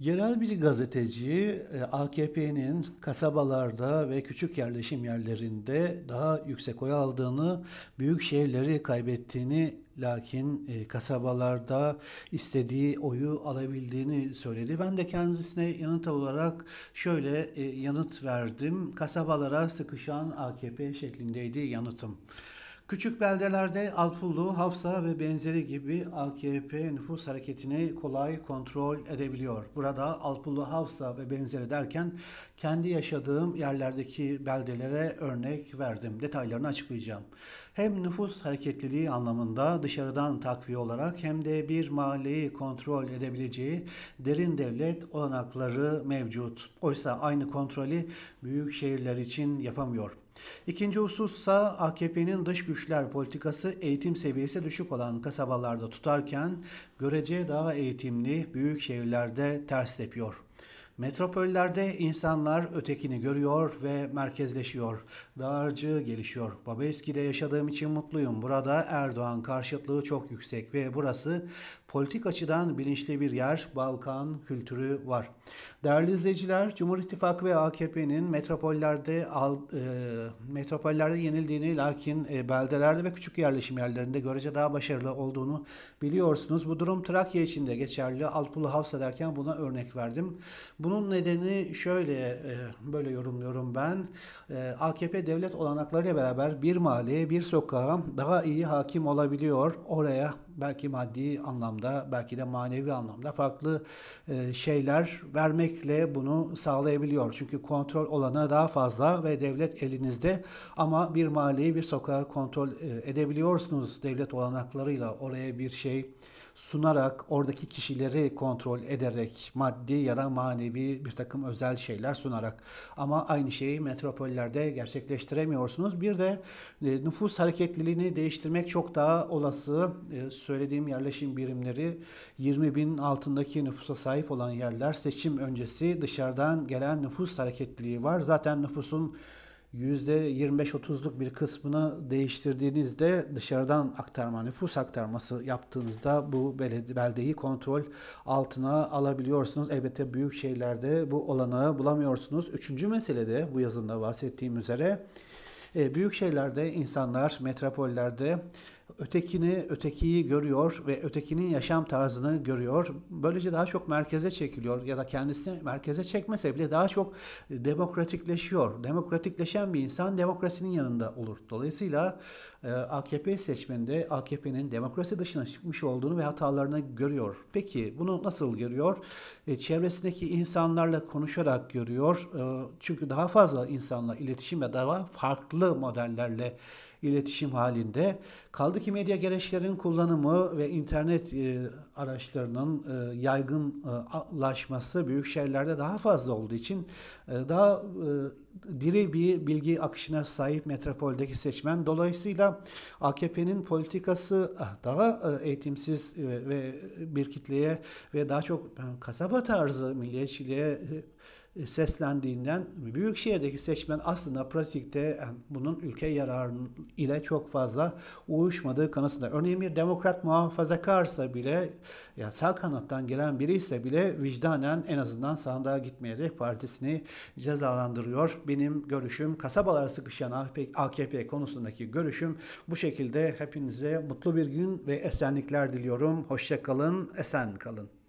Yerel bir gazeteci e, AKP'nin kasabalarda ve küçük yerleşim yerlerinde daha yüksek oy aldığını, büyük şehirleri kaybettiğini lakin e, kasabalarda istediği oyu alabildiğini söyledi. Ben de kendisine yanıt olarak şöyle e, yanıt verdim. Kasabalara sıkışan AKP şeklindeydi yanıtım. Küçük beldelerde Alpullu, Hafsa ve benzeri gibi AKP nüfus hareketini kolay kontrol edebiliyor. Burada Alpullu, Hafsa ve benzeri derken kendi yaşadığım yerlerdeki beldelere örnek verdim. Detaylarını açıklayacağım. Hem nüfus hareketliliği anlamında dışarıdan takviye olarak hem de bir mahalleyi kontrol edebileceği derin devlet olanakları mevcut. Oysa aynı kontrolü büyük şehirler için yapamıyor. İkinci husussa AKP'nin dış güçler politikası eğitim seviyesi düşük olan kasabalarda tutarken görece daha eğitimli büyük şehirlerde ters tepiyor. Metropollerde insanlar ötekini görüyor ve merkezleşiyor. Dağarcığı gelişiyor. Babeski'de yaşadığım için mutluyum. Burada Erdoğan karşıtlığı çok yüksek ve burası politik açıdan bilinçli bir yer. Balkan kültürü var. Değerli izleyiciler, Cumhur İttifakı ve AKP'nin metropollerde e, metropollerde yenildiğini lakin e, beldelerde ve küçük yerleşim yerlerinde görece daha başarılı olduğunu biliyorsunuz. Bu durum Trakya için de geçerli. Alpulu Havsa derken buna örnek verdim. Bunun nedeni şöyle e, böyle yorumluyorum ben. AKP devlet olanaklarıyla beraber bir mahalleye, bir sokağa daha iyi hakim olabiliyor. Oraya belki maddi anlamda, belki de manevi anlamda farklı e, şeyler vermekle bunu sağlayabiliyor. Çünkü kontrol olanı daha fazla ve devlet elinizde ama bir mahalleyi bir sokağı kontrol e, edebiliyorsunuz devlet olanaklarıyla oraya bir şey sunarak, oradaki kişileri kontrol ederek, maddi ya da manevi bir takım özel şeyler sunarak. Ama aynı şeyi metropollerde gerçekleştiremiyorsunuz. Bir de e, nüfus hareketliliğini değiştirmek çok daha olası, söylediğim yerleşim birimleri 20 bin altındaki nüfusa sahip olan yerler seçim öncesi dışarıdan gelen nüfus hareketliliği var. Zaten nüfusun %25-30'luk bir kısmını değiştirdiğinizde dışarıdan aktarma, nüfus aktarması yaptığınızda bu beldeyi kontrol altına alabiliyorsunuz. Elbette büyük şehirlerde bu olanağı bulamıyorsunuz. Üçüncü mesele de bu yazımda bahsettiğim üzere e, büyük şehirlerde insanlar metropollerde ötekini, ötekiyi görüyor ve ötekinin yaşam tarzını görüyor. Böylece daha çok merkeze çekiliyor ya da kendisini merkeze çekmese bile daha çok e, demokratikleşiyor. Demokratikleşen bir insan demokrasinin yanında olur. Dolayısıyla e, AKP seçmeninde AKP'nin demokrasi dışına çıkmış olduğunu ve hatalarını görüyor. Peki bunu nasıl görüyor? E, çevresindeki insanlarla konuşarak görüyor. Çünkü daha fazla insanla iletişim ve daha farklı modellerle iletişim halinde. Kaldı ki elektronik medya gereçlerinin kullanımı ve internet e, araçlarının e, yaygınlaşması büyük şehirlerde daha fazla olduğu için e, daha e, diri bir bilgi akışına sahip metropoldeki seçmen. Dolayısıyla AKP'nin politikası ah, daha e, eğitimsiz ve bir kitleye ve daha çok e, kasaba tarzı milliyetçiliğe e, e, seslendiğinden büyük şehirdeki seçmen aslında pratikte bunun ülke yararı ile çok fazla uyuşmadığı kanısında. Örneğin bir demokrat muhafazakarsa bile ya sağ kanattan gelen biri ise bile vicdanen en azından sandığa gitmeyerek partisini cezalandırıyor. Benim görüşüm kasabalara sıkışan AKP konusundaki görüşüm bu şekilde hepinize mutlu bir gün ve esenlikler diliyorum. Hoşçakalın, esen kalın.